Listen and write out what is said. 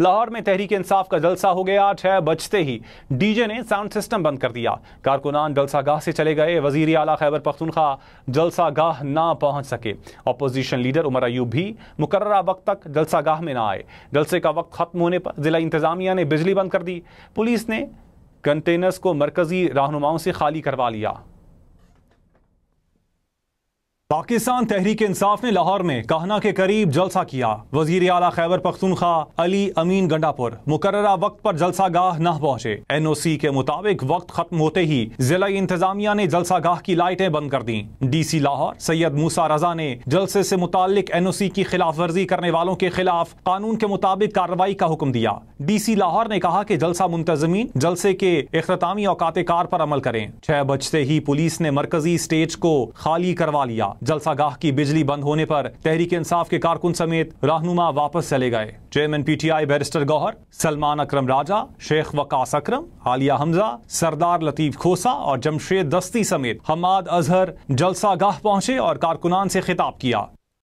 लाहौर में तहरीक इंसाफ का जलसा हो गया छह बजते ही डीजे ने साउंड सिस्टम बंद कर दिया कारकुनान जलसागाह से चले गए वजीर आला खैबर जलसा जलसागाह ना पहुंच सके अपोजिशन लीडर उमर अयूब भी मुकर्रा वक्त तक जलसागाह में ना आए जलसे का वक्त खत्म होने पर जिला इंतजामिया ने बिजली बंद कर दी पुलिस ने कंटेनर्स को मरकजी रहनुमाओं से खाली करवा लिया पाकिस्तान तहरीक इंसाफ ने लाहौर में कहना के करीब जलसा किया वजीर अला खैबर पख्तूनखा अली अमीन गंडापुर मुकर्रा वक्त पर जलसा गाह न पहुंचे एन ओ सी के मुताबिक वक्त खत्म होते ही जिला इंतजामिया ने जलसा गाह की लाइटें बंद कर दी डी सी लाहौर सैयद मूसा रजा ने जलसे से मुतल एन ओ सी की खिलाफ वर्जी करने वालों के खिलाफ कानून के मुताबिक कार्रवाई का हुक्म दिया डी सी लाहौर ने कहा की जलसा मुंतजमीन जलसे के अख्तामी औकात कार पर अमल करें छह बजते ही पुलिस ने मरकजी स्टेज को खाली करवा लिया जलसागाह की बिजली बंद होने पर तहरीक इंसाफ के कारकुन समेत रहनुमा वापस चले गए chairman PTI barrister Gohar Salman Akram Raja Sheikh Waqas Akram Aliya Hamza Sardar Latif Khosa और जमशेद दस्ती समेत हमाद अजहर जलसागाह पहुंचे और कारकुनान से खिताब किया